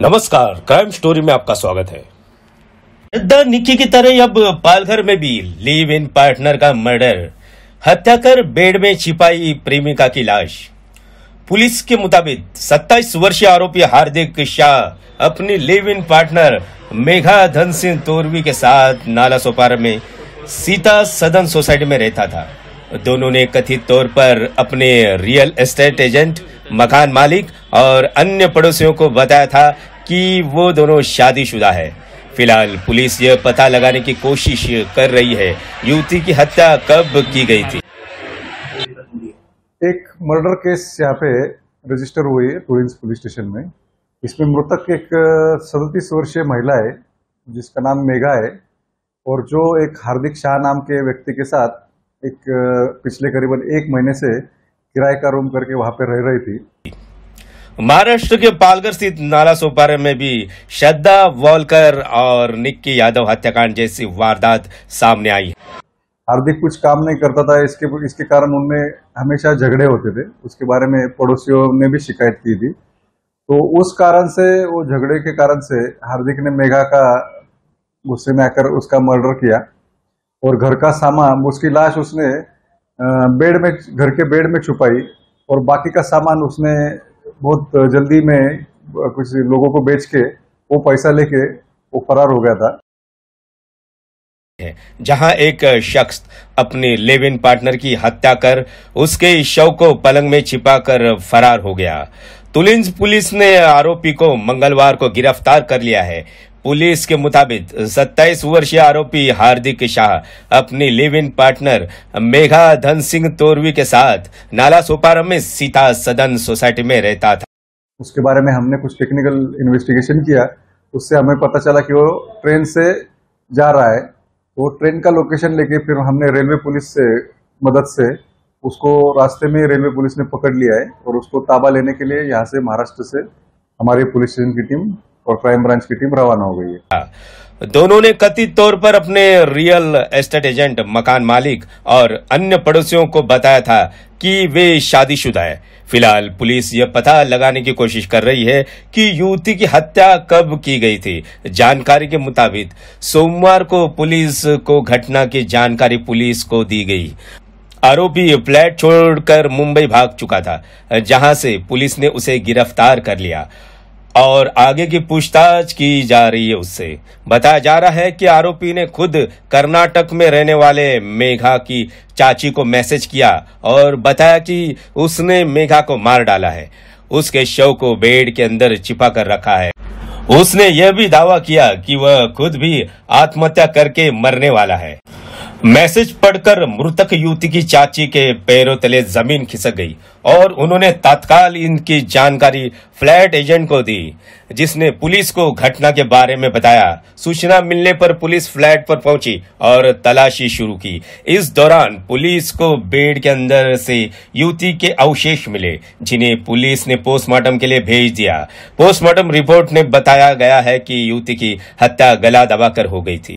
नमस्कार crime story में आपका स्वागत है द निक्की की तरह अब पालघर में भी लिव इन पार्टनर का मर्डर हत्या कर बेड में छिपाई प्रेमिका की लाश पुलिस के मुताबिक 27 वर्षीय आरोपी हार्दिक शाह अपनी लिव इन पार्टनर मेघा धन सिंह तोरवी के साथ नाला सोपारा में सीता सदन सोसाइटी में रहता था दोनों ने कथित तौर पर अपने रियल एस्टेट एजेंट मकान मालिक और अन्य पड़ोसियों को बताया था कि वो दोनों शादीशुदा है फिलहाल पुलिस यह पता लगाने की कोशिश कर रही है युवती की हत्या कब की गई थी एक मर्डर केस यहाँ पे रजिस्टर हुई है टूरिंग पुलिस स्टेशन में इसमें मृतक एक सदतीस वर्षीय महिला है जिसका नाम मेघा है और जो एक हार्दिक शाह नाम के व्यक्ति के साथ एक पिछले करीबन एक महीने से किराए का रूम करके वहां पे रह रही थी महाराष्ट्र के पालघर स्थित नाला सोपारे में भी श्रद्धा वॉलकर और निक्की यादव हत्याकांड जैसी वारदात सामने आई हार्दिक कुछ काम नहीं करता था इसके इसके कारण उनमें हमेशा झगड़े होते थे उसके बारे में पड़ोसियों ने भी शिकायत की थी तो उस कारण से वो झगड़े के कारण से हार्दिक ने मेघा का गुस्से में आकर उसका मर्डर किया और घर का सामान उसकी लाश उसने बेड में घर के बेड में छुपाई और बाकी का सामान उसने बहुत जल्दी में कुछ लोगों को बेच के वो पैसा लेके वो फरार हो गया था जहां एक शख्स अपने लेविन इन पार्टनर की हत्या कर उसके शव को पलंग में छिपाकर फरार हो गया तुलिंज पुलिस ने आरोपी को मंगलवार को गिरफ्तार कर लिया है पुलिस के मुताबिक 27 वर्षीय आरोपी हार्दिक शाह अपनी लिव इन पार्टनर मेघा धन सिंह तोरवी के साथ नाला सोपारा में सीता सदन सोसाइटी में रहता था उसके बारे में हमने कुछ टेक्निकल इन्वेस्टिगेशन किया उससे हमें पता चला कि वो ट्रेन से जा रहा है वो ट्रेन का लोकेशन लेके फिर हमने रेलवे पुलिस से मदद से उसको रास्ते में रेलवे पुलिस ने पकड़ लिया है और उसको ताबा लेने के लिए यहाँ से महाराष्ट्र से हमारे पुलिस स्टेशन की टीम और क्राइम ब्रांच की टीम रवाना हो गई है हाँ। दोनों ने कथित तौर पर अपने रियल एस्टेट एजेंट मकान मालिक और अन्य पड़ोसियों को बताया था कि वे शादीशुदा है फिलहाल पुलिस यह पता लगाने की कोशिश कर रही है कि युवती की हत्या कब की गई थी जानकारी के मुताबिक सोमवार को पुलिस को घटना की जानकारी पुलिस को दी गई आरोपी फ्लैट छोड़कर मुंबई भाग चुका था जहां से पुलिस ने उसे गिरफ्तार कर लिया और आगे की पूछताछ की जा रही है उससे बताया जा रहा है कि आरोपी ने खुद कर्नाटक में रहने वाले मेघा की चाची को मैसेज किया और बताया कि उसने मेघा को मार डाला है उसके शव को बेड के अंदर छिपा कर रखा है उसने यह भी दावा किया कि वह खुद भी आत्महत्या करके मरने वाला है मैसेज पढ़कर मृतक युवती की चाची के पैरों तले जमीन खिसक गई और उन्होंने तत्काल इनकी जानकारी फ्लैट एजेंट को दी जिसने पुलिस को घटना के बारे में बताया सूचना मिलने पर पुलिस फ्लैट पर पहुंची और तलाशी शुरू की इस दौरान पुलिस को बेड के अंदर से युवती के अवशेष मिले जिन्हें पुलिस ने पोस्टमार्टम के लिए भेज दिया पोस्टमार्टम रिपोर्ट ने बताया गया है कि युवती की हत्या गला दबाकर हो गई थी